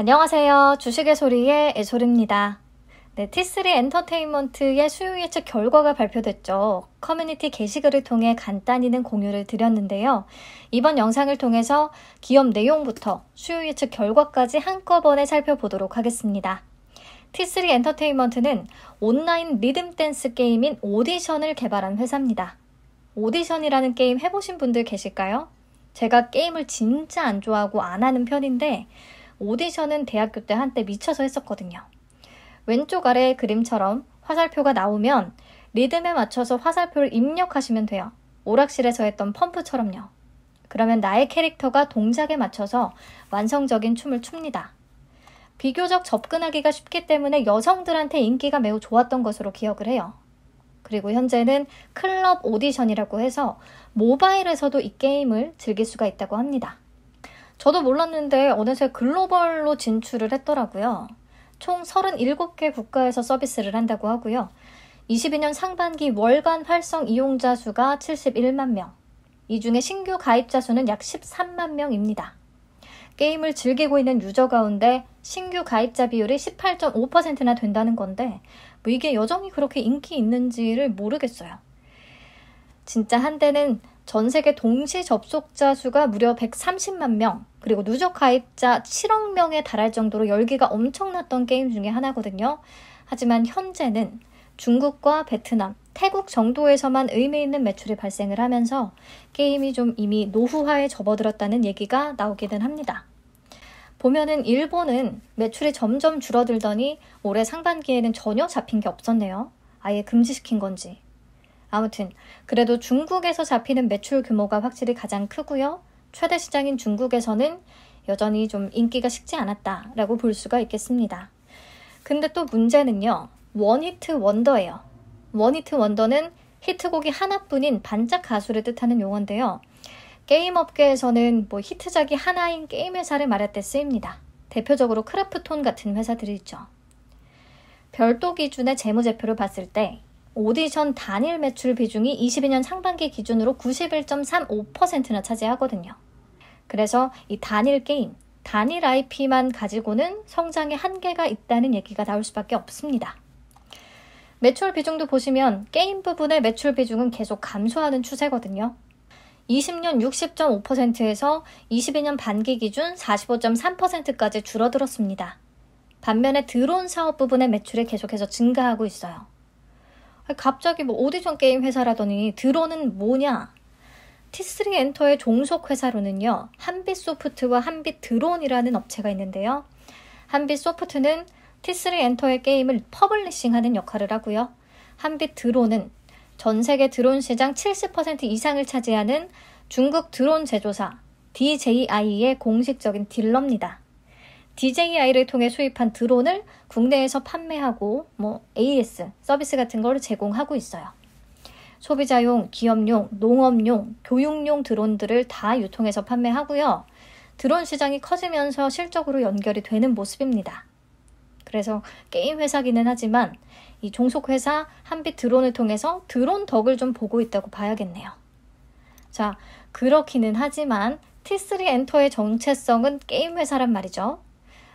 안녕하세요. 주식의 소리의 애솔입니다. 네, T3 엔터테인먼트의 수요 예측 결과가 발표됐죠. 커뮤니티 게시글을 통해 간단히는 공유를 드렸는데요. 이번 영상을 통해서 기업 내용부터 수요 예측 결과까지 한꺼번에 살펴보도록 하겠습니다. T3 엔터테인먼트는 온라인 리듬 댄스 게임인 오디션을 개발한 회사입니다. 오디션이라는 게임 해보신 분들 계실까요? 제가 게임을 진짜 안 좋아하고 안 하는 편인데 오디션은 대학교 때 한때 미쳐서 했었거든요. 왼쪽 아래 그림처럼 화살표가 나오면 리듬에 맞춰서 화살표를 입력하시면 돼요. 오락실에서 했던 펌프처럼요. 그러면 나의 캐릭터가 동작에 맞춰서 완성적인 춤을 춥니다. 비교적 접근하기가 쉽기 때문에 여성들한테 인기가 매우 좋았던 것으로 기억을 해요. 그리고 현재는 클럽 오디션이라고 해서 모바일에서도 이 게임을 즐길 수가 있다고 합니다. 저도 몰랐는데 어느새 글로벌로 진출을 했더라고요. 총 37개 국가에서 서비스를 한다고 하고요. 22년 상반기 월간 활성 이용자 수가 71만 명. 이 중에 신규 가입자 수는 약 13만 명입니다. 게임을 즐기고 있는 유저 가운데 신규 가입자 비율이 18.5%나 된다는 건데, 뭐 이게 여전히 그렇게 인기 있는지를 모르겠어요. 진짜 한때는 전 세계 동시 접속자 수가 무려 130만 명, 그리고 누적 가입자 7억 명에 달할 정도로 열기가 엄청났던 게임 중에 하나거든요. 하지만 현재는 중국과 베트남, 태국 정도에서만 의미 있는 매출이 발생을 하면서 게임이 좀 이미 노후화에 접어들었다는 얘기가 나오기는 합니다. 보면은 일본은 매출이 점점 줄어들더니 올해 상반기에는 전혀 잡힌 게 없었네요. 아예 금지시킨 건지. 아무튼 그래도 중국에서 잡히는 매출 규모가 확실히 가장 크고요. 최대 시장인 중국에서는 여전히 좀 인기가 식지 않았다라고 볼 수가 있겠습니다. 근데 또 문제는요. 원히트 원더예요. 원히트 원더는 히트곡이 하나뿐인 반짝 가수를 뜻하는 용어인데요. 게임 업계에서는 뭐 히트작이 하나인 게임 회사를 말할 때 쓰입니다. 대표적으로 크래프톤 같은 회사들이 있죠. 별도 기준의 재무제표를 봤을 때 오디션 단일 매출 비중이 22년 상반기 기준으로 91.35%나 차지하거든요. 그래서 이 단일 게임, 단일 IP만 가지고는 성장의 한계가 있다는 얘기가 나올 수밖에 없습니다. 매출 비중도 보시면 게임 부분의 매출 비중은 계속 감소하는 추세거든요. 20년 60.5%에서 22년 반기 기준 45.3%까지 줄어들었습니다. 반면에 드론 사업 부분의 매출이 계속해서 증가하고 있어요. 갑자기 뭐 오디션 게임 회사라더니 드론은 뭐냐? T3 엔터의 종속 회사로는요, 한빛소프트와 한빛드론이라는 업체가 있는데요. 한빛소프트는 T3 엔터의 게임을 퍼블리싱하는 역할을 하고요. 한빛드론은 전 세계 드론 시장 70% 이상을 차지하는 중국 드론 제조사 DJI의 공식적인 딜러입니다. DJI를 통해 수입한 드론을 국내에서 판매하고 뭐 AS 서비스 같은 걸 제공하고 있어요. 소비자용, 기업용, 농업용, 교육용 드론들을 다 유통해서 판매하고요. 드론 시장이 커지면서 실적으로 연결이 되는 모습입니다. 그래서 게임 회사기는 하지만 이 종속 회사 한빛 드론을 통해서 드론 덕을 좀 보고 있다고 봐야겠네요. 자, 그렇기는 하지만 T3 엔터의 정체성은 게임 회사란 말이죠.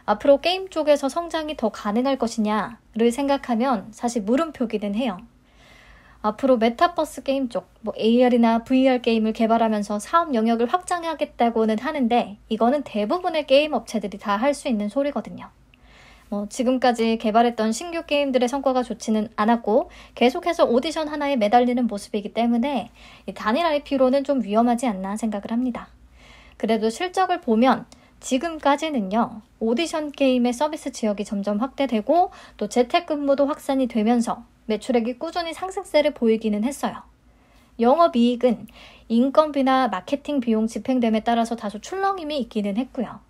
앞으로 게임 쪽에서 성장이 더 가능할 것이냐를 생각하면 사실 물음표기는 해요. 앞으로 메타버스 게임 쪽, 뭐 AR이나 VR 게임을 개발하면서 사업 영역을 확장하겠다고는 하는데 이거는 대부분의 게임 업체들이 다 할 수 있는 소리거든요. 뭐 지금까지 개발했던 신규 게임들의 성과가 좋지는 않았고 계속해서 오디션 하나에 매달리는 모습이기 때문에 단일 IP로는 좀 위험하지 않나 생각을 합니다. 그래도 실적을 보면 지금까지는요. 오디션 게임의 서비스 지역이 점점 확대되고 또 재택근무도 확산이 되면서 매출액이 꾸준히 상승세를 보이기는 했어요. 영업이익은 인건비나 마케팅 비용 집행됨에 따라서 다소 출렁임이 있기는 했고요.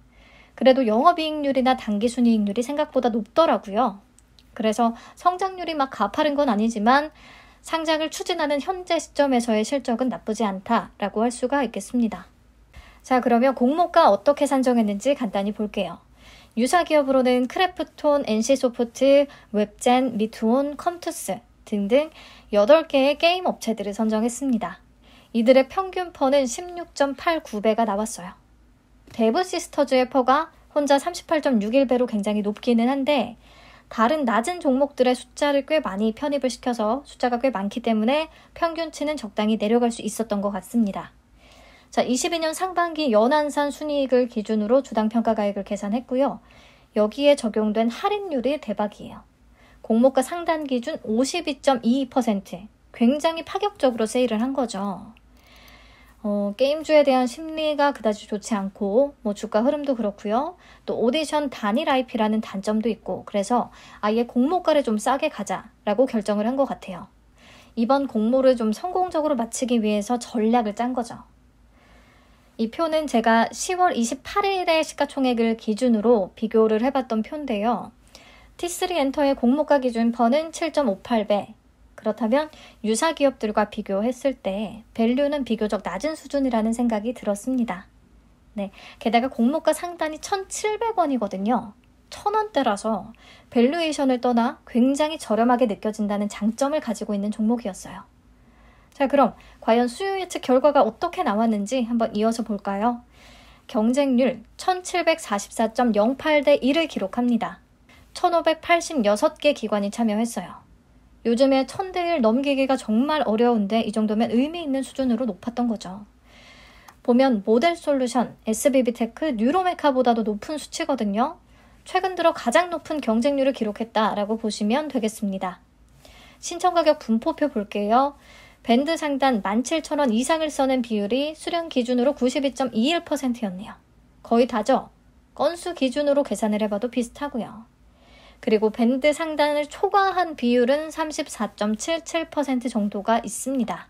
그래도 영업이익률이나 단기순이익률이 생각보다 높더라고요. 그래서 성장률이 막 가파른 건 아니지만 상장을 추진하는 현재 시점에서의 실적은 나쁘지 않다라고 할 수가 있겠습니다. 자, 그러면 공모가 어떻게 산정했는지 간단히 볼게요. 유사 기업으로는 크래프톤, NC소프트, 웹젠, 미투온, 컴투스 등등 8개의 게임 업체들을 선정했습니다. 이들의 평균 퍼는 16.89배가 나왔어요. 데브 시스터즈의 퍼가 혼자 38.61배로 굉장히 높기는 한데 다른 낮은 종목들의 숫자를 꽤 많이 편입을 시켜서 숫자가 꽤 많기 때문에 평균치는 적당히 내려갈 수 있었던 것 같습니다. 자, 22년 상반기 연안산 순이익을 기준으로 주당 평가가액을 계산했고요. 여기에 적용된 할인율이 대박이에요. 공모가 상단 기준 52.22%. 굉장히 파격적으로 세일을 한 거죠. 어, 게임주에 대한 심리가 그다지 좋지 않고 뭐 주가 흐름도 그렇고요. 또 오디션 단일 IP라는 단점도 있고 그래서 아예 공모가를 좀 싸게 가자라고 결정을 한 것 같아요. 이번 공모를 좀 성공적으로 마치기 위해서 전략을 짠 거죠. 이 표는 제가 10월 2 8일에 시가총액을 기준으로 비교를 해봤던 표인데요. T3 엔터의 공모가 기준 퍼는 7.58배. 그렇다면 유사 기업들과 비교했을 때 밸류는 비교적 낮은 수준이라는 생각이 들었습니다. 네. 게다가 공모가 상단이 1,700원이거든요. 1,000원대라서 밸류에이션을 떠나 굉장히 저렴하게 느껴진다는 장점을 가지고 있는 종목이었어요. 자, 그럼 과연 수요 예측 결과가 어떻게 나왔는지 한번 이어서 볼까요? 경쟁률 1744.08대 1을 기록합니다. 1586개 기관이 참여했어요. 요즘에 1000대1 넘기기가 정말 어려운데 이 정도면 의미 있는 수준으로 높았던 거죠. 보면 모델 솔루션, SBB테크, 뉴로메카보다도 높은 수치거든요. 최근 들어 가장 높은 경쟁률을 기록했다라고 보시면 되겠습니다. 신청 가격 분포표 볼게요. 밴드 상단 17,000원 이상을 써낸 비율이 수령 기준으로 92.21%였네요. 거의 다죠? 건수 기준으로 계산을 해봐도 비슷하고요. 그리고 밴드 상단을 초과한 비율은 34.77% 정도가 있습니다.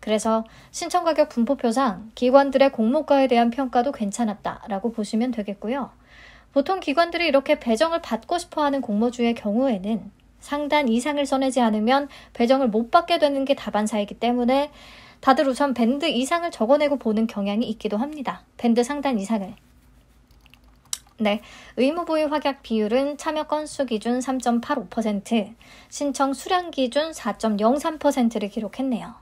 그래서 신청 가격 분포표상 기관들의 공모가에 대한 평가도 괜찮았다라고 보시면 되겠고요. 보통 기관들이 이렇게 배정을 받고 싶어 하는 공모주의 경우에는 상단 이상을 써내지 않으면 배정을 못 받게 되는 게 다반사이기 때문에 다들 우선 밴드 이상을 적어내고 보는 경향이 있기도 합니다. 밴드 상단 이상을. 네. 의무부위 확약 비율은 참여 건수 기준 3.85%, 신청 수량 기준 4.03%를 기록했네요.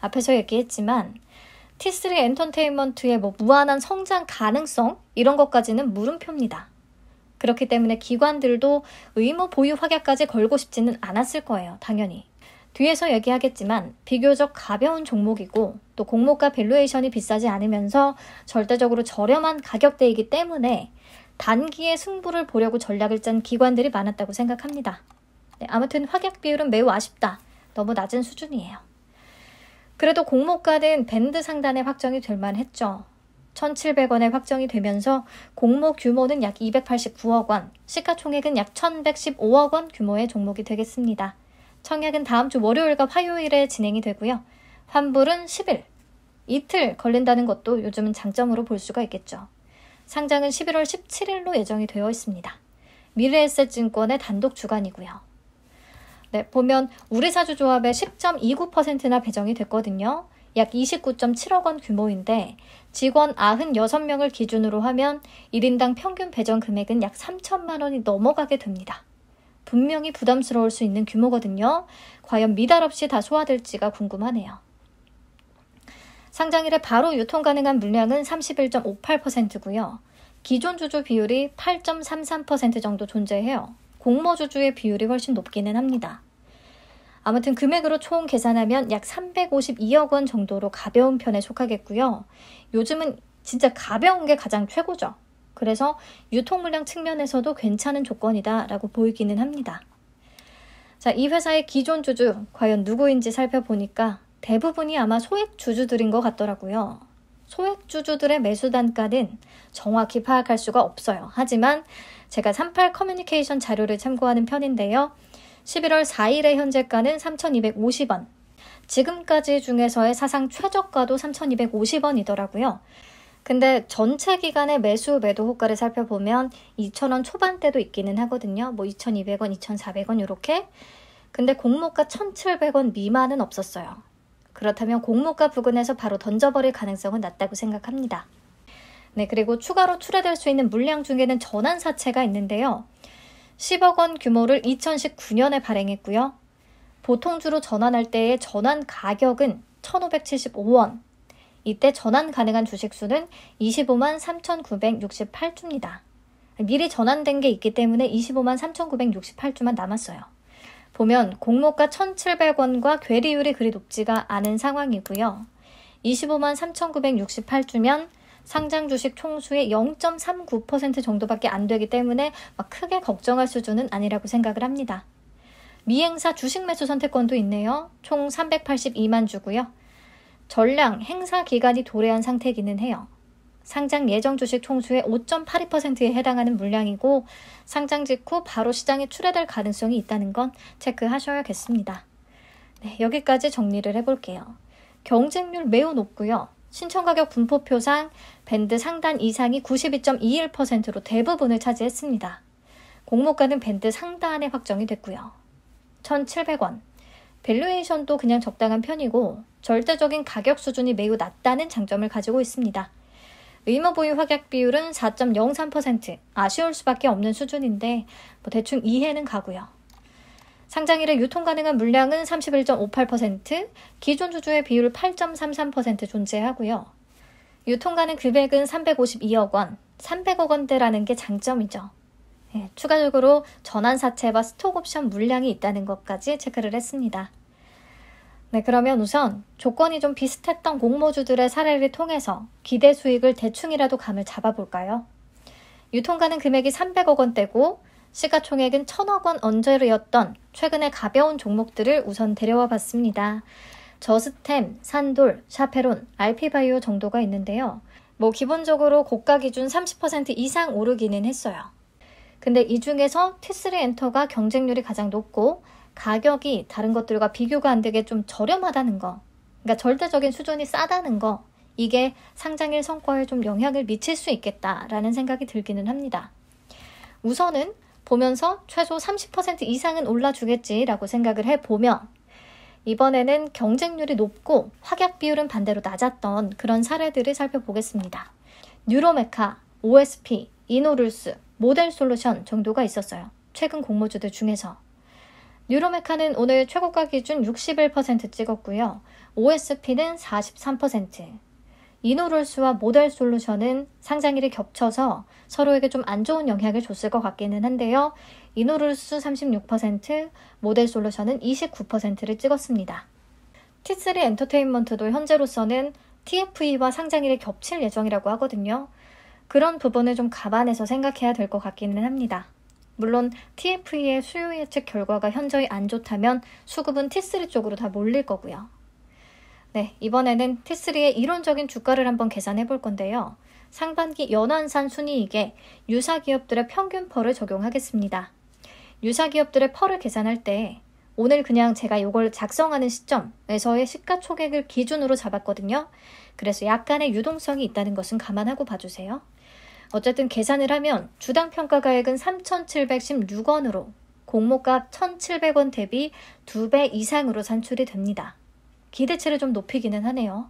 앞에서 얘기했지만, T3 엔터테인먼트의 뭐 무한한 성장 가능성? 이런 것까지는 물음표입니다. 그렇기 때문에 기관들도 의무 보유 확약까지 걸고 싶지는 않았을 거예요. 당연히. 뒤에서 얘기하겠지만 비교적 가벼운 종목이고 또 공모가 밸류에이션이 비싸지 않으면서 절대적으로 저렴한 가격대이기 때문에 단기에 승부를 보려고 전략을 짠 기관들이 많았다고 생각합니다. 네, 아무튼 확약 비율은 매우 아쉽다. 너무 낮은 수준이에요. 그래도 공모가는 밴드 상단에 확정이 될 만했죠. 1,700원에 확정이 되면서 공모 규모는 약 289억 원, 시가총액은 약 1,115억 원 규모의 종목이 되겠습니다. 청약은 다음 주 월요일과 화요일에 진행이 되고요. 환불은 10일, 이틀 걸린다는 것도 요즘은 장점으로 볼 수가 있겠죠. 상장은 11월 17일로 예정이 되어 있습니다. 미래에셋증권의 단독 주관이고요. 네, 보면 우리 사주조합의 10.29%나 배정이 됐거든요. 약 29.7억 원 규모인데 직원 96명을 기준으로 하면 1인당 평균 배정 금액은 약 3천만 원이 넘어가게 됩니다. 분명히 부담스러울 수 있는 규모거든요. 과연 미달 없이 다 소화될지가 궁금하네요. 상장일에 바로 유통 가능한 물량은 31.58%고요. 기존 주주 비율이 8.33% 정도 존재해요. 공모 주주의 비율이 훨씬 높기는 합니다. 아무튼 금액으로 총 계산하면 약 352억 원 정도로 가벼운 편에 속하겠고요. 요즘은 진짜 가벼운 게 가장 최고죠. 그래서 유통 물량 측면에서도 괜찮은 조건이다라고 보이기는 합니다. 자, 이 회사의 기존 주주 과연 누구인지 살펴보니까 대부분이 아마 소액 주주들인 것 같더라고요. 소액 주주들의 매수 단가는 정확히 파악할 수가 없어요. 하지만 제가 38 커뮤니케이션 자료를 참고하는 편인데요. 11월 4일의 현재가는 3,250원. 지금까지 중에서의 사상 최저가도 3,250원이더라고요. 근데 전체 기간의 매수 매도 호가를 살펴보면 2,000원 초반대도 있기는 하거든요. 뭐 2,200원, 2,400원 이렇게. 근데 공모가 1,700원 미만은 없었어요. 그렇다면 공모가 부근에서 바로 던져버릴 가능성은 낮다고 생각합니다. 네, 그리고 추가로 출하될 수 있는 물량 중에는 전환사채가 있는데요. 10억 원 규모를 2019년에 발행했고요. 보통주로 전환할 때의 전환 가격은 1,575원. 이때 전환 가능한 주식수는 25만 3,968주입니다. 미리 전환된 게 있기 때문에 25만 3,968주만 남았어요. 보면 공모가 1,700원과 괴리율이 그리 높지가 않은 상황이고요. 25만 3,968주면 상장 주식 총수의 0.39% 정도밖에 안 되기 때문에 크게 걱정할 수준은 아니라고 생각을 합니다. 미행사 주식 매수 선택권도 있네요. 총 382만 주고요. 전량 행사 기간이 도래한 상태기는 해요. 상장 예정 주식 총수의 5.82%에 해당하는 물량이고 상장 직후 바로 시장에 출회될 가능성이 있다는 건 체크하셔야겠습니다. 네, 여기까지 정리를 해볼게요. 경쟁률 매우 높고요. 신청 가격 분포표상 밴드 상단 이상이 92.21%로 대부분을 차지했습니다. 공모가는 밴드 상단에 확정이 됐고요. 1,700원. 밸류에이션도 그냥 적당한 편이고 절대적인 가격 수준이 매우 낮다는 장점을 가지고 있습니다. 의무 보유 확약 비율은 4.03%, 아쉬울 수밖에 없는 수준인데 뭐 대충 이해는 가고요. 상장일에 유통 가능한 물량은 31.58%, 기존 주주의 비율 8.33% 존재하고요. 유통가는 금액은 352억 원, 300억 원대라는 게 장점이죠. 예, 추가적으로 전환사채와 스톡옵션 물량이 있다는 것까지 체크를 했습니다. 네, 그러면 우선 조건이 좀 비슷했던 공모주들의 사례를 통해서 기대 수익을 대충이라도 감을 잡아볼까요? 유통가는 금액이 300억 원대고 시가총액은 1000억 원 언저리였던 최근의 가벼운 종목들을 우선 데려와 봤습니다. 저스템, 산돌, 샤페론, 알피바이오 정도가 있는데요. 뭐 기본적으로 고가 기준 30% 이상 오르기는 했어요. 근데 이 중에서 티스3 엔터가 경쟁률이 가장 높고 가격이 다른 것들과 비교가 안 되게 좀 저렴하다는 거. 그러니까 절대적인 수준이 싸다는 거. 이게 상장일 성과에 좀 영향을 미칠 수 있겠다라는 생각이 들기는 합니다. 우선은 보면서 최소 30% 이상은 올라주겠지라고 생각을 해보며 이번에는 경쟁률이 높고 확약 비율은 반대로 낮았던 그런 사례들을 살펴보겠습니다. 뉴로메카, OSP, 이노룰스, 모델 솔루션 정도가 있었어요. 최근 공모주들 중에서. 뉴로메카는 오늘 최고가 기준 61% 찍었고요. OSP는 43%, 이노롤스와 모델 솔루션은 상장일이 겹쳐서 서로에게 좀 안 좋은 영향을 줬을 것 같기는 한데요. 이노롤스 36%, 모델 솔루션은 29%를 찍었습니다. T3 엔터테인먼트도 현재로서는 TFE와 상장일이 겹칠 예정이라고 하거든요. 그런 부분을 좀 감안해서 생각해야 될 것 같기는 합니다. 물론 TFE의 수요 예측 결과가 현저히 안 좋다면 수급은 T3 쪽으로 다 몰릴 거고요. 네, 이번에는 T3의 이론적인 주가를 한번 계산해 볼 건데요. 상반기 연환산 순이익에 유사 기업들의 평균 펄을 적용하겠습니다. 유사 기업들의 펄을 계산할 때 오늘 그냥 제가 이걸 작성하는 시점에서의 시가총액을 기준으로 잡았거든요. 그래서 약간의 유동성이 있다는 것은 감안하고 봐주세요. 어쨌든 계산을 하면 주당 평가가액은 3,716원으로 공모가 1,700원 대비 2배 이상으로 산출이 됩니다. 기대치를 좀 높이기는 하네요.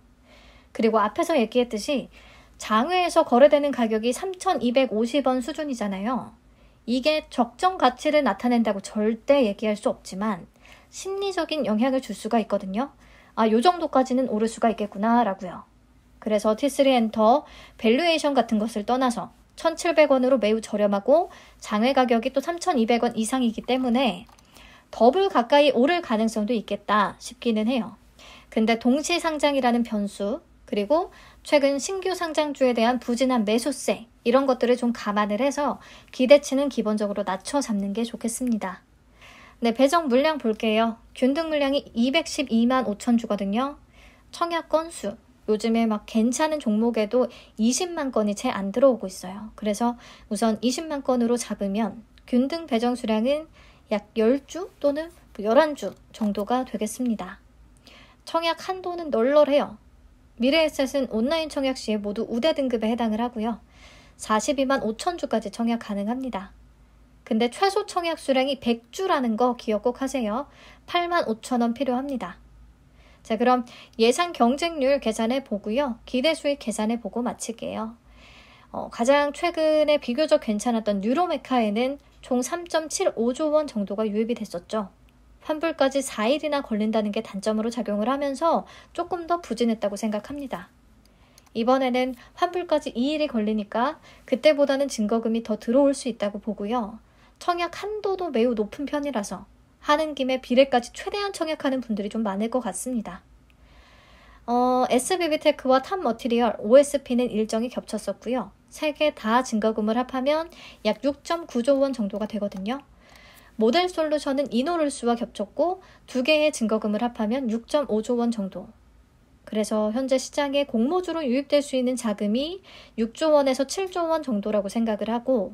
그리고 앞에서 얘기했듯이 장외에서 거래되는 가격이 3,250원 수준이잖아요. 이게 적정 가치를 나타낸다고 절대 얘기할 수 없지만 심리적인 영향을 줄 수가 있거든요. 아, 요 정도까지는 오를 수가 있겠구나라고요. 그래서 T3 엔터 밸류에이션 같은 것을 떠나서 1,700원으로 매우 저렴하고 장외 가격이 또 3,200원 이상이기 때문에 더블 가까이 오를 가능성도 있겠다 싶기는 해요. 근데 동시 상장이라는 변수, 그리고 최근 신규 상장주에 대한 부진한 매수세, 이런 것들을 좀 감안을 해서 기대치는 기본적으로 낮춰 잡는 게 좋겠습니다. 네, 배정 물량 볼게요. 균등 물량이 212만 5천 주거든요. 청약 건수, 요즘에 막 괜찮은 종목에도 20만 건이 채 안 들어오고 있어요. 그래서 우선 20만 건으로 잡으면 균등 배정 수량은 약 10주 또는 11주 정도가 되겠습니다. 청약 한도는 널널해요. 미래에셋은 온라인 청약 시에 모두 우대 등급에 해당을 하고요. 42만 5천 주까지 청약 가능합니다. 근데 최소 청약 수량이 100주라는 거 기억 꼭 하세요. 8만 5천 원 필요합니다. 자, 그럼 예상 경쟁률 계산해 보고요. 기대 수익 계산해 보고 마칠게요. 어, 가장 최근에 비교적 괜찮았던 뉴로메카에는 총 3.75조 원 정도가 유입이 됐었죠. 환불까지 4일이나 걸린다는 게 단점으로 작용을 하면서 조금 더 부진했다고 생각합니다. 이번에는 환불까지 2일이 걸리니까 그때보다는 증거금이 더 들어올 수 있다고 보고요. 청약 한도도 매우 높은 편이라서 하는 김에 비례까지 최대한 청약하는 분들이 좀 많을 것 같습니다. 어, SBB테크와 탑 머티리얼, OSP는 일정이 겹쳤었고요. 세 개 다 증거금을 합하면 약 6.9조 원 정도가 되거든요. 모델 솔루션은 이노룰스와 겹쳤고 두 개의 증거금을 합하면 6.5조 원 정도. 그래서 현재 시장에 공모주로 유입될 수 있는 자금이 6조 원에서 7조 원 정도라고 생각을 하고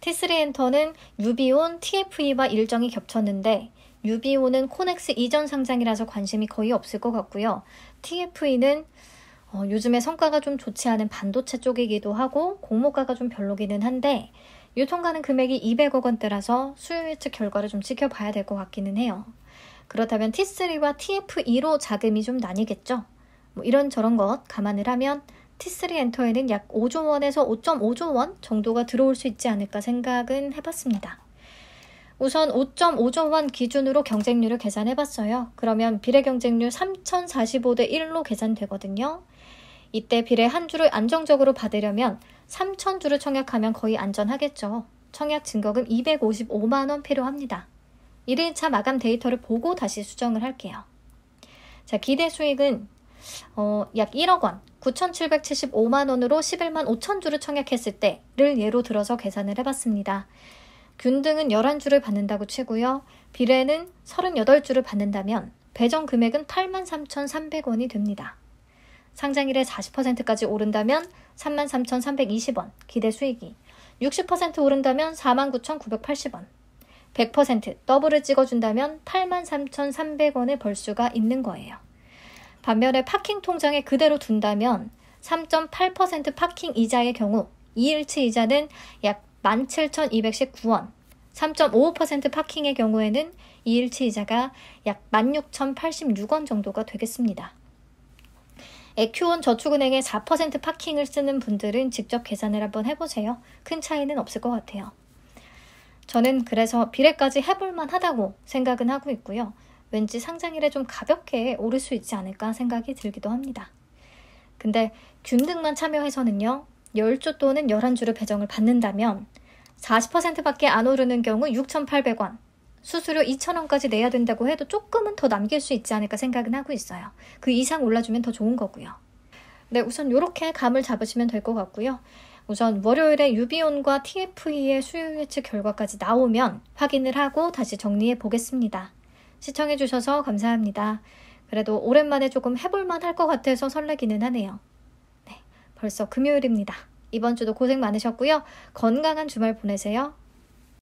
티스리 엔터는 유비온 TFE와 일정이 겹쳤는데 유비온은 코넥스 이전 상장이라서 관심이 거의 없을 것 같고요. TFE는 어, 요즘에 성과가 좀 좋지 않은 반도체 쪽이기도 하고 공모가가 좀 별로기는 한데 유통가는 금액이 200억 원대라서 수요 예측 결과를 좀 지켜봐야 될 것 같기는 해요. 그렇다면 T3와 TF2로 자금이 좀 나뉘겠죠? 뭐 이런저런 것 감안을 하면 T3 엔터에는 약 5조 원에서 5.5조 원 정도가 들어올 수 있지 않을까 생각은 해봤습니다. 우선 5.5조 원 기준으로 경쟁률을 계산해 봤어요. 그러면 비례 경쟁률 3045대 1로 계산되거든요. 이때 비례 한 주를 안정적으로 받으려면 3,000주를 청약하면 거의 안전하겠죠. 청약 증거금 255만원 필요합니다. 1일차 마감 데이터를 보고 다시 수정을 할게요. 자, 기대 수익은 어, 약 1억 원, 9,775만 원으로 11만 5천 주를 청약했을 때를 예로 들어서 계산을 해봤습니다. 균등은 11주를 받는다고 치고요. 비례는 38주를 받는다면 배정 금액은 8만 3,300원이 됩니다. 상장일에 40%까지 오른다면 33,320원 기대 수익이 60% 오른다면 49,980원 100% 더블을 찍어준다면 8 3 3 0 0원을 벌수가 있는 거예요. 반면에 파킹 통장에 그대로 둔다면 3.8% 파킹 이자의 경우 2일치 이자는 약 17,219원, 3.55% 파킹의 경우에는 2일치 이자가 약 16,086원 정도가 되겠습니다. 에큐온 저축은행의 4% 파킹을 쓰는 분들은 직접 계산을 한번 해보세요. 큰 차이는 없을 것 같아요. 저는 그래서 비례까지 해볼만 하다고 생각은 하고 있고요. 왠지 상장일에 좀 가볍게 오를 수 있지 않을까 생각이 들기도 합니다. 근데 균등만 참여해서는요, 10조 또는 11주를 배정을 받는다면 40%밖에 안 오르는 경우 6,800원, 수수료 2,000원까지 내야 된다고 해도 조금은 더 남길 수 있지 않을까 생각은 하고 있어요. 그 이상 올라주면 더 좋은 거고요. 네, 우선 이렇게 감을 잡으시면 될 것 같고요. 우선 월요일에 유비온과 TFE의 수요 예측 결과까지 나오면 확인을 하고 다시 정리해 보겠습니다. 시청해주셔서 감사합니다. 그래도 오랜만에 조금 해볼만 할 것 같아서 설레기는 하네요. 네, 벌써 금요일입니다. 이번 주도 고생 많으셨고요. 건강한 주말 보내세요.